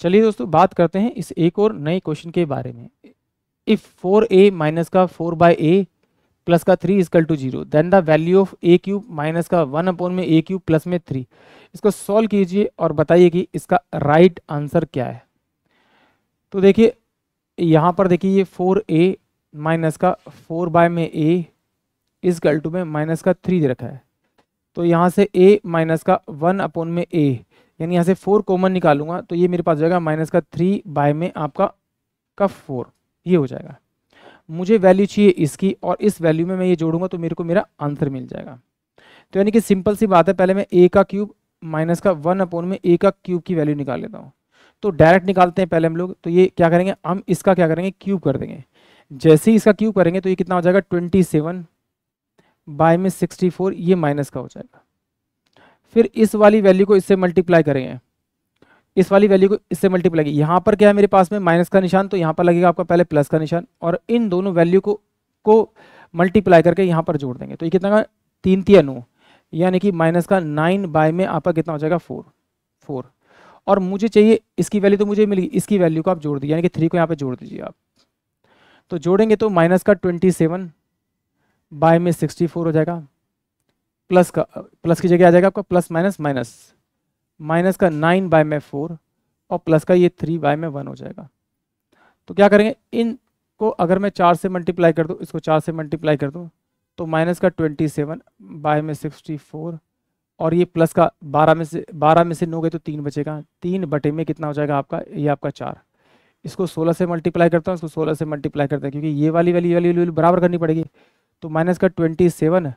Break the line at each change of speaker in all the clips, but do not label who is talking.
चलिए दोस्तों बात करते हैं इस एक और नए क्वेश्चन के बारे में इफ फोर ए माइनस का फोर बाय ए प्लस का three is equal to zero then the value of A cube minus का वन अपॉन में ए क्यूब प्लस में थ्री इसको सॉल्व कीजिए और बताइए कि इसका राइट आंसर क्या है तो देखिए यहाँ पर देखिए ये फोर ए माइनस का फोर बाय में ए इजकल टू में माइनस का थ्री दे रखा है तो यहाँ से ए माइनस का वन अपॉन में ए यानी यहाँ से फोर कॉमन निकालूंगा तो ये मेरे पास हो जाएगा माइनस का थ्री बाय में आपका का फोर ये हो जाएगा मुझे वैल्यू चाहिए इसकी और इस वैल्यू में मैं ये जोड़ूंगा तो मेरे को मेरा आंसर मिल जाएगा तो यानी कि सिंपल सी बात है पहले मैं ए का क्यूब माइनस का वन अपोन में ए का क्यूब की वैल्यू निकाल लेता हूँ तो डायरेक्ट निकालते हैं पहले हम लोग तो ये क्या करेंगे हम इसका क्या करेंगे क्यूब कर देंगे जैसे ही इसका क्यूब करेंगे तो ये कितना हो जाएगा ट्वेंटी सेवन बाय में सिक्सटी फोर ये माइनस का हो जाएगा फिर इस वाली वैल्यू को इससे मल्टीप्लाई करेंगे इस वाली वैल्यू को इससे मल्टीप्लाई यहाँ पर क्या है मेरे पास में माइनस का निशान तो यहाँ पर लगेगा आपका पहले प्लस का निशान और इन दोनों वैल्यू को को मल्टीप्लाई करके यहाँ पर जोड़ देंगे तो ये कितना का तीन तीन नौ यानी कि माइनस का नाइन बाय में आपका कितना हो जाएगा फोर फोर और मुझे चाहिए इसकी वैल्यू तो मुझे मिलेगी इसकी वैल्यू को आप जोड़ दीजिए यानी कि थ्री को यहाँ पर जोड़ दीजिए आप तो जोड़ेंगे तो माइनस का ट्वेंटी सेवन बाय में सिक्सटी फोर हो जाएगा प्लस का प्लस की जगह आ जाएगा आपका प्लस माइनस माइनस माइनस का नाइन बाय में फोर और प्लस का ये थ्री बाय में वन हो जाएगा तो क्या करेंगे इन को अगर मैं चार से मल्टीप्लाई कर दूँ इसको चार से मल्टीप्लाई कर दूँ तो माइनस का ट्वेंटी सेवन बाय में सिक्सटी फोर और ये प्लस का बारह में से बारह में से नौ गए तो तीन बचेगा तीन बटे में कितना हो जाएगा आपका ये आपका चार इसको सोलह से मल्टीप्लाई करता हूँ इसको सोलह से मल्टीप्लाई करते हैं क्योंकि ये वाली वाली वाली वाली बराबर करनी पड़ेगी तो माइनस का ट्वेंटी सेवन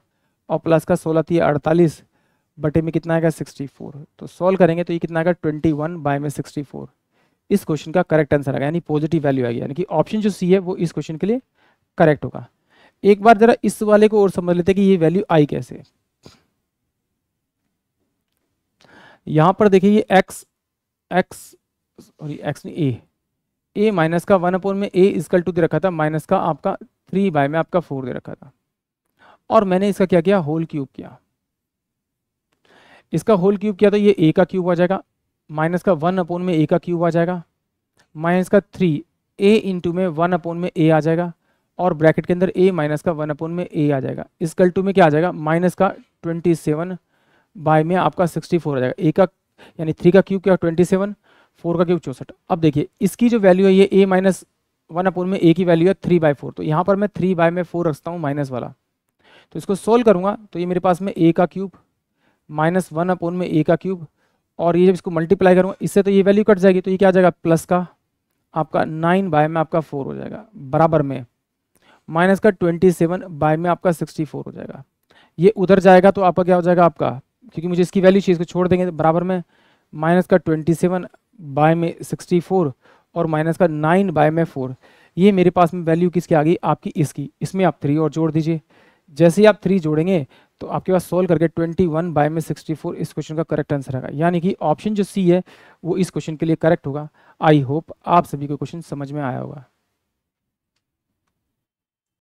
और प्लस का सोलह थी अड़तालीस बटे में कितना आएगा सिक्सटी फोर तो सॉल्व करेंगे तो ये कितना आएगा ट्वेंटी वन बाय में सिक्सटी फोर इस क्वेश्चन का करेक्ट आंसर आएगा यानी पॉजिटिव वैल्यू आएगी यानी कि ऑप्शन जो सी है वो इस क्वेश्चन के लिए करेक्ट होगा एक बार जरा इस वाले को और समझ लेते हैं कि ये वैल्यू आई कैसे यहाँ पर देखिए ये एक्स एक्स सॉरी एक्स नहीं ए ए माइनस का वन अपोन में ए इजकल टू दे रखा था माइनस का आपका थ्री बाय में आपका फोर दे रखा था और मैंने इसका क्या किया होल क्यूब किया इसका होल क्यूब किया तो ये ए का क्यूब आ जाएगा माइनस का वन अपोन में ए का क्यूब आ जाएगा माइनस का थ्री ए इंटू में वन अपोन में ए आ जाएगा और ब्रैकेट के अंदर ए माइनस का वन अपोन में ए आ जाएगा इसकल टू में क्या आ जाएगा माइनस का ट्वेंटी सेवन बाय में आपका सिक्सटी फोर आ जाएगा ए का यानी थ्री का क्यूब क्या ट्वेंटी सेवन फोर का क्यूब चौंसठ अब देखिए इसकी जो वैल्यू है ये ए माइनस वन अपोन में ए की वैल्यू है थ्री बाय फोर तो यहाँ पर मैं थ्री बाय में फोर रखता हूँ माइनस वाला तो इसको सोल्व करूँगा तो ये मेरे पास में ए का क्यूब माइनस वन अपोन में ए का क्यूब और ये जब इसको मल्टीप्लाई करूँगा इससे तो ये वैल्यू कट जाएगी तो ये क्या आ जाएगा प्लस का आपका नाइन बाय में आपका फोर हो जाएगा बराबर में माइनस का ट्वेंटी सेवन बाय में आपका सिक्सटी फोर हो जाएगा ये उधर जाएगा तो आपका क्या हो जाएगा आपका क्योंकि मुझे इसकी वैल्यू चाहिए इसको छोड़ देंगे तो बराबर में माइनस का ट्वेंटी सेवन बाय में सिक्सटी फोर और माइनस का नाइन बाय में फोर ये मेरे पास में वैल्यू किसकी आ गई आपकी इसकी इसमें आप थ्री और जोड़ दीजिए जैसे ही आप थ्री जोड़ेंगे तो आपके पास सोल्व करके 21 वन बाय में फोर इस क्वेश्चन का करेक्ट आंसर आएगा यानी कि ऑप्शन जो सी है वो इस क्वेश्चन के लिए करेक्ट होगा आई होप आप सभी को क्वेश्चन समझ में आया होगा